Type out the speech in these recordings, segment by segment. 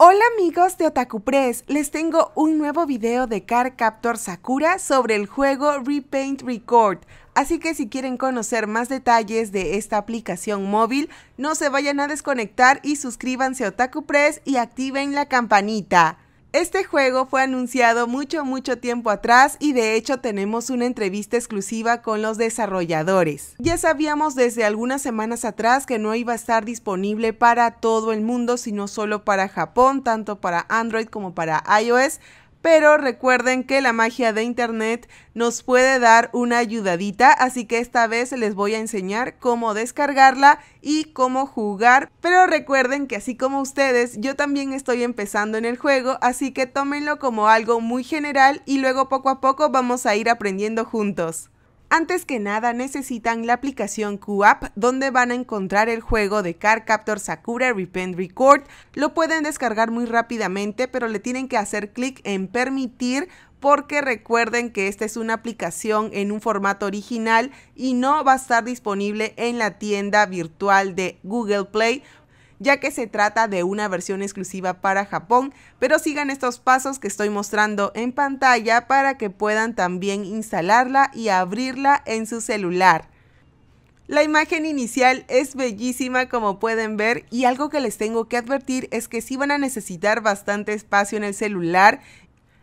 Hola amigos de Otaku Press, les tengo un nuevo video de Car Captor Sakura sobre el juego Repaint Record. Así que si quieren conocer más detalles de esta aplicación móvil, no se vayan a desconectar y suscríbanse a Otaku Press y activen la campanita. Este juego fue anunciado mucho, mucho tiempo atrás y de hecho tenemos una entrevista exclusiva con los desarrolladores. Ya sabíamos desde algunas semanas atrás que no iba a estar disponible para todo el mundo, sino solo para Japón, tanto para Android como para iOS, pero recuerden que la magia de Internet nos puede dar una ayudadita, así que esta vez les voy a enseñar cómo descargarla y cómo jugar. Pero recuerden que así como ustedes, yo también estoy empezando en el juego, así que tómenlo como algo muy general y luego poco a poco vamos a ir aprendiendo juntos. Antes que nada necesitan la aplicación QApp donde van a encontrar el juego de Car Captor Sakura Repent Record. Lo pueden descargar muy rápidamente pero le tienen que hacer clic en permitir porque recuerden que esta es una aplicación en un formato original y no va a estar disponible en la tienda virtual de Google Play ya que se trata de una versión exclusiva para Japón, pero sigan estos pasos que estoy mostrando en pantalla para que puedan también instalarla y abrirla en su celular. La imagen inicial es bellísima como pueden ver y algo que les tengo que advertir es que sí van a necesitar bastante espacio en el celular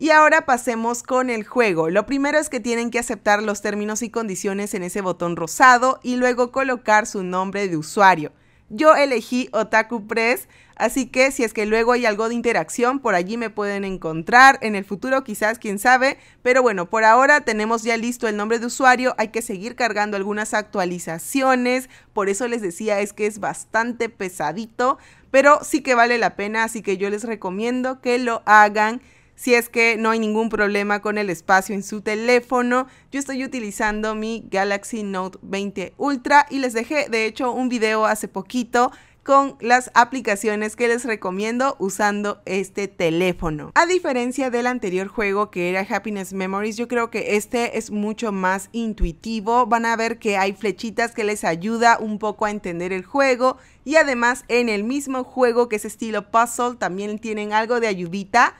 y ahora pasemos con el juego. Lo primero es que tienen que aceptar los términos y condiciones en ese botón rosado y luego colocar su nombre de usuario. Yo elegí Otaku Press, así que si es que luego hay algo de interacción, por allí me pueden encontrar en el futuro, quizás, quién sabe. Pero bueno, por ahora tenemos ya listo el nombre de usuario, hay que seguir cargando algunas actualizaciones, por eso les decía es que es bastante pesadito, pero sí que vale la pena, así que yo les recomiendo que lo hagan si es que no hay ningún problema con el espacio en su teléfono. Yo estoy utilizando mi Galaxy Note 20 Ultra y les dejé de hecho un video hace poquito con las aplicaciones que les recomiendo usando este teléfono. A diferencia del anterior juego que era Happiness Memories, yo creo que este es mucho más intuitivo. Van a ver que hay flechitas que les ayuda un poco a entender el juego y además en el mismo juego que es estilo puzzle también tienen algo de ayudita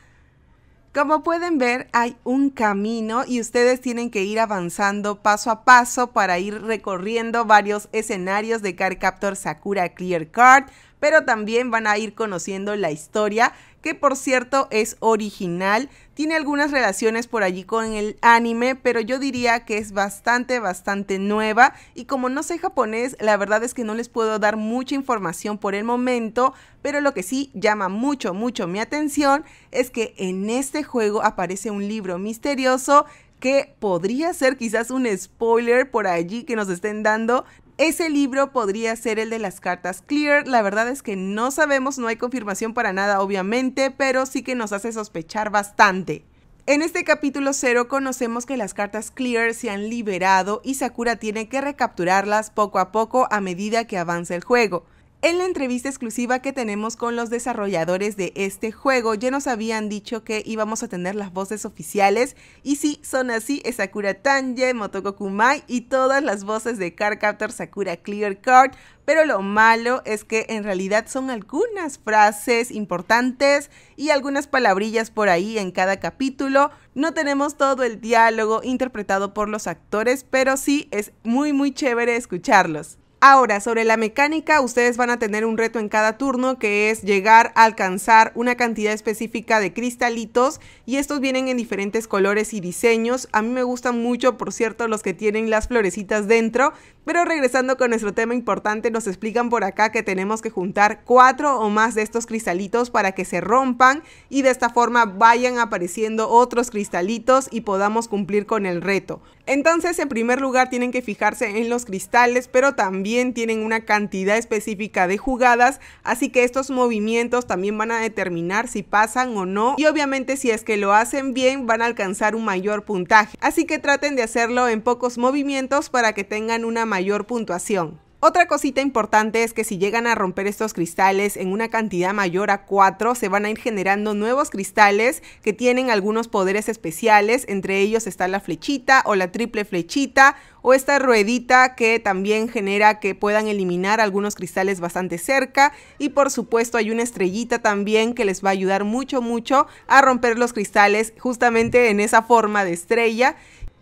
como pueden ver, hay un camino y ustedes tienen que ir avanzando paso a paso para ir recorriendo varios escenarios de Car Captor Sakura Clear Card, pero también van a ir conociendo la historia que por cierto es original. Tiene algunas relaciones por allí con el anime, pero yo diría que es bastante, bastante nueva. Y como no sé japonés, la verdad es que no les puedo dar mucha información por el momento, pero lo que sí llama mucho, mucho mi atención es que en este juego aparece un libro misterioso que podría ser quizás un spoiler por allí que nos estén dando ese libro podría ser el de las cartas Clear. La verdad es que no sabemos, no hay confirmación para nada, obviamente, pero sí que nos hace sospechar bastante. En este capítulo 0 conocemos que las cartas Clear se han liberado y Sakura tiene que recapturarlas poco a poco a medida que avanza el juego. En la entrevista exclusiva que tenemos con los desarrolladores de este juego, ya nos habían dicho que íbamos a tener las voces oficiales, y sí, son así, es Sakura Tanje, Motoko Kumai y todas las voces de Car Sakura Clear Card, pero lo malo es que en realidad son algunas frases importantes y algunas palabrillas por ahí en cada capítulo. No tenemos todo el diálogo interpretado por los actores, pero sí es muy muy chévere escucharlos. Ahora, sobre la mecánica, ustedes van a tener un reto en cada turno que es llegar a alcanzar una cantidad específica de cristalitos y estos vienen en diferentes colores y diseños. A mí me gustan mucho, por cierto, los que tienen las florecitas dentro. Pero regresando con nuestro tema importante, nos explican por acá que tenemos que juntar cuatro o más de estos cristalitos para que se rompan y de esta forma vayan apareciendo otros cristalitos y podamos cumplir con el reto. Entonces, en primer lugar, tienen que fijarse en los cristales, pero también tienen una cantidad específica de jugadas, así que estos movimientos también van a determinar si pasan o no. Y obviamente, si es que lo hacen bien, van a alcanzar un mayor puntaje. Así que traten de hacerlo en pocos movimientos para que tengan una mayor puntuación. Otra cosita importante es que si llegan a romper estos cristales en una cantidad mayor a 4, se van a ir generando nuevos cristales que tienen algunos poderes especiales, entre ellos está la flechita o la triple flechita o esta ruedita que también genera que puedan eliminar algunos cristales bastante cerca y por supuesto hay una estrellita también que les va a ayudar mucho mucho a romper los cristales justamente en esa forma de estrella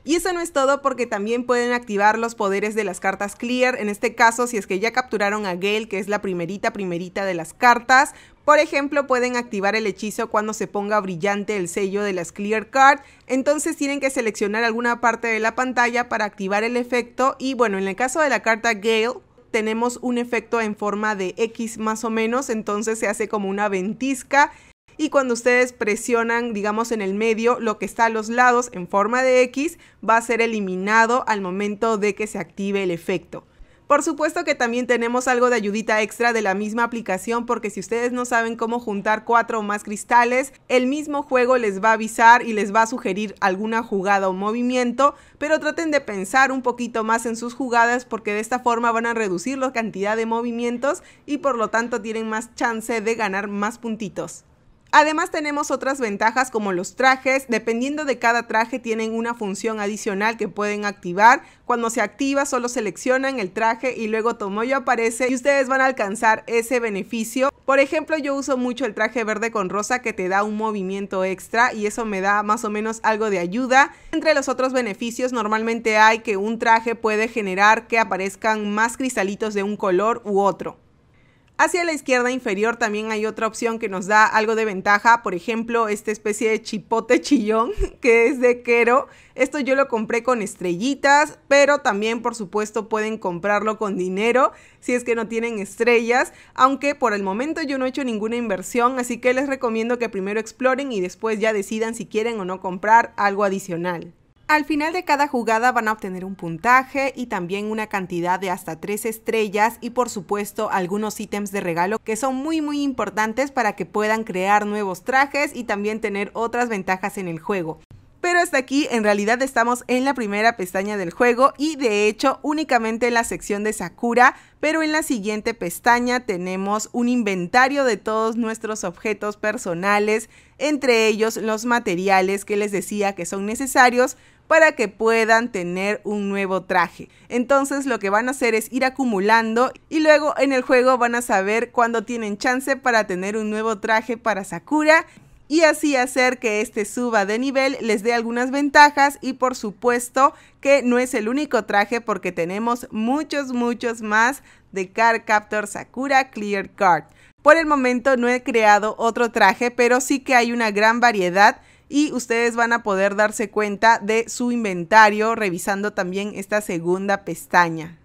y eso no es todo porque también pueden activar los poderes de las cartas Clear, en este caso si es que ya capturaron a Gale, que es la primerita primerita de las cartas, por ejemplo, pueden activar el hechizo cuando se ponga brillante el sello de las Clear Card, entonces tienen que seleccionar alguna parte de la pantalla para activar el efecto y bueno, en el caso de la carta Gale, tenemos un efecto en forma de X más o menos, entonces se hace como una ventisca y cuando ustedes presionan, digamos, en el medio, lo que está a los lados en forma de X va a ser eliminado al momento de que se active el efecto. Por supuesto que también tenemos algo de ayudita extra de la misma aplicación porque si ustedes no saben cómo juntar cuatro o más cristales, el mismo juego les va a avisar y les va a sugerir alguna jugada o movimiento, pero traten de pensar un poquito más en sus jugadas porque de esta forma van a reducir la cantidad de movimientos y por lo tanto tienen más chance de ganar más puntitos. Además tenemos otras ventajas como los trajes, dependiendo de cada traje tienen una función adicional que pueden activar. Cuando se activa solo seleccionan el traje y luego yo aparece y ustedes van a alcanzar ese beneficio. Por ejemplo, yo uso mucho el traje verde con rosa que te da un movimiento extra y eso me da más o menos algo de ayuda. Entre los otros beneficios normalmente hay que un traje puede generar que aparezcan más cristalitos de un color u otro. Hacia la izquierda inferior también hay otra opción que nos da algo de ventaja, por ejemplo, esta especie de chipote chillón que es de Quero. Esto yo lo compré con estrellitas, pero también por supuesto pueden comprarlo con dinero si es que no tienen estrellas, aunque por el momento yo no he hecho ninguna inversión, así que les recomiendo que primero exploren y después ya decidan si quieren o no comprar algo adicional. Al final de cada jugada van a obtener un puntaje y también una cantidad de hasta 3 estrellas y por supuesto algunos ítems de regalo que son muy muy importantes para que puedan crear nuevos trajes y también tener otras ventajas en el juego. Pero hasta aquí en realidad estamos en la primera pestaña del juego y de hecho únicamente en la sección de Sakura, pero en la siguiente pestaña tenemos un inventario de todos nuestros objetos personales, entre ellos los materiales que les decía que son necesarios para que puedan tener un nuevo traje. Entonces lo que van a hacer es ir acumulando y luego en el juego van a saber cuándo tienen chance para tener un nuevo traje para Sakura y así hacer que este suba de nivel, les dé algunas ventajas y por supuesto que no es el único traje porque tenemos muchos muchos más de Card Captor Sakura Clear Card. Por el momento no he creado otro traje, pero sí que hay una gran variedad y ustedes van a poder darse cuenta de su inventario revisando también esta segunda pestaña.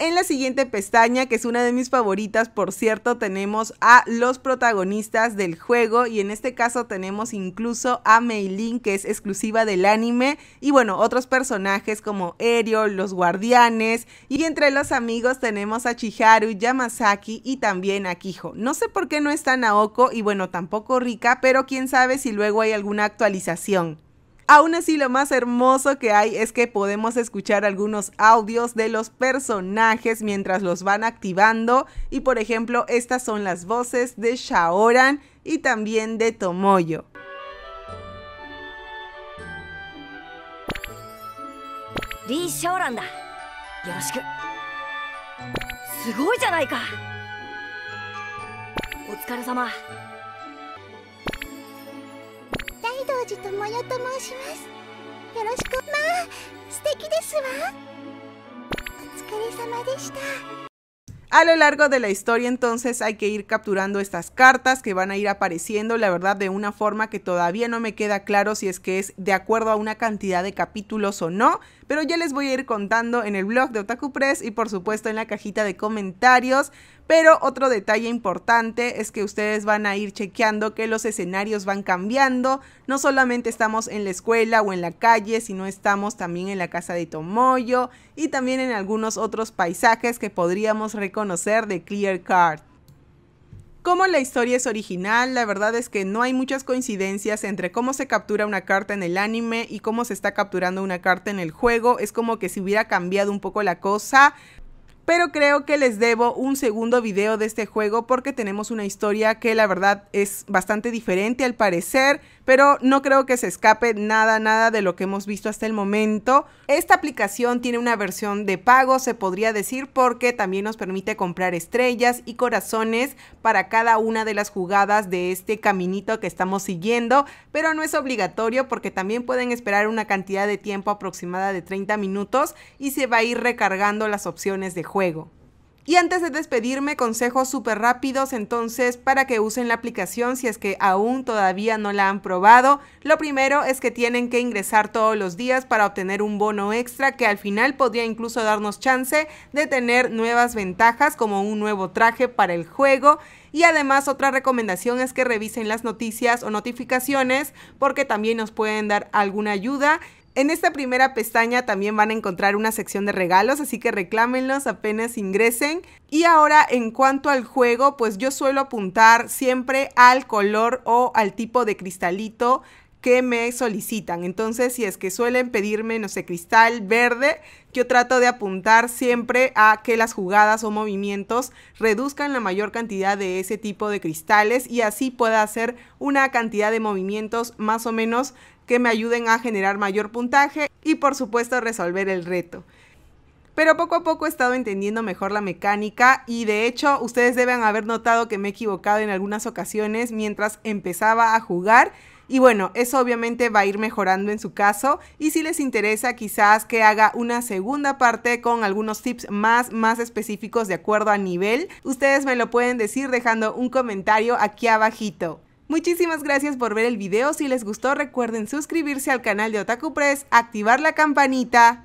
En la siguiente pestaña, que es una de mis favoritas, por cierto, tenemos a los protagonistas del juego y en este caso tenemos incluso a Meilin, que es exclusiva del anime, y bueno, otros personajes como Erio, los guardianes, y entre los amigos tenemos a Chiharu, Yamazaki y también a Kijo. No sé por qué no está Naoko y bueno, tampoco Rika, pero quién sabe si luego hay alguna actualización. Aún así, lo más hermoso que hay es que podemos escuchar algunos audios de los personajes mientras los van activando. Y por ejemplo, estas son las voces de Shaoran y también de Tomoyo. A lo largo de la historia entonces hay que ir capturando estas cartas que van a ir apareciendo, la verdad de una forma que todavía no me queda claro si es que es de acuerdo a una cantidad de capítulos o no, pero ya les voy a ir contando en el blog de Otaku Press y por supuesto en la cajita de comentarios pero otro detalle importante es que ustedes van a ir chequeando que los escenarios van cambiando. No solamente estamos en la escuela o en la calle, sino estamos también en la casa de Tomoyo y también en algunos otros paisajes que podríamos reconocer de Clear Card. Como la historia es original, la verdad es que no hay muchas coincidencias entre cómo se captura una carta en el anime y cómo se está capturando una carta en el juego. Es como que si hubiera cambiado un poco la cosa, pero creo que les debo un segundo video de este juego porque tenemos una historia que la verdad es bastante diferente al parecer pero no creo que se escape nada, nada de lo que hemos visto hasta el momento. Esta aplicación tiene una versión de pago, se podría decir, porque también nos permite comprar estrellas y corazones para cada una de las jugadas de este caminito que estamos siguiendo, pero no es obligatorio porque también pueden esperar una cantidad de tiempo aproximada de 30 minutos y se va a ir recargando las opciones de juego. Y antes de despedirme, consejos súper rápidos entonces para que usen la aplicación si es que aún todavía no la han probado. Lo primero es que tienen que ingresar todos los días para obtener un bono extra que al final podría incluso darnos chance de tener nuevas ventajas como un nuevo traje para el juego. Y además otra recomendación es que revisen las noticias o notificaciones porque también nos pueden dar alguna ayuda en esta primera pestaña también van a encontrar una sección de regalos, así que reclámenlos apenas ingresen. Y ahora en cuanto al juego, pues yo suelo apuntar siempre al color o al tipo de cristalito me solicitan. Entonces, si es que suelen pedirme, no sé, cristal verde, yo trato de apuntar siempre a que las jugadas o movimientos reduzcan la mayor cantidad de ese tipo de cristales y así pueda hacer una cantidad de movimientos más o menos que me ayuden a generar mayor puntaje y por supuesto resolver el reto pero poco a poco he estado entendiendo mejor la mecánica y de hecho ustedes deben haber notado que me he equivocado en algunas ocasiones mientras empezaba a jugar y bueno, eso obviamente va a ir mejorando en su caso. Y si les interesa, quizás que haga una segunda parte con algunos tips más, más específicos de acuerdo a nivel. Ustedes me lo pueden decir dejando un comentario aquí abajito. Muchísimas gracias por ver el video, si les gustó recuerden suscribirse al canal de Otaku Press, activar la campanita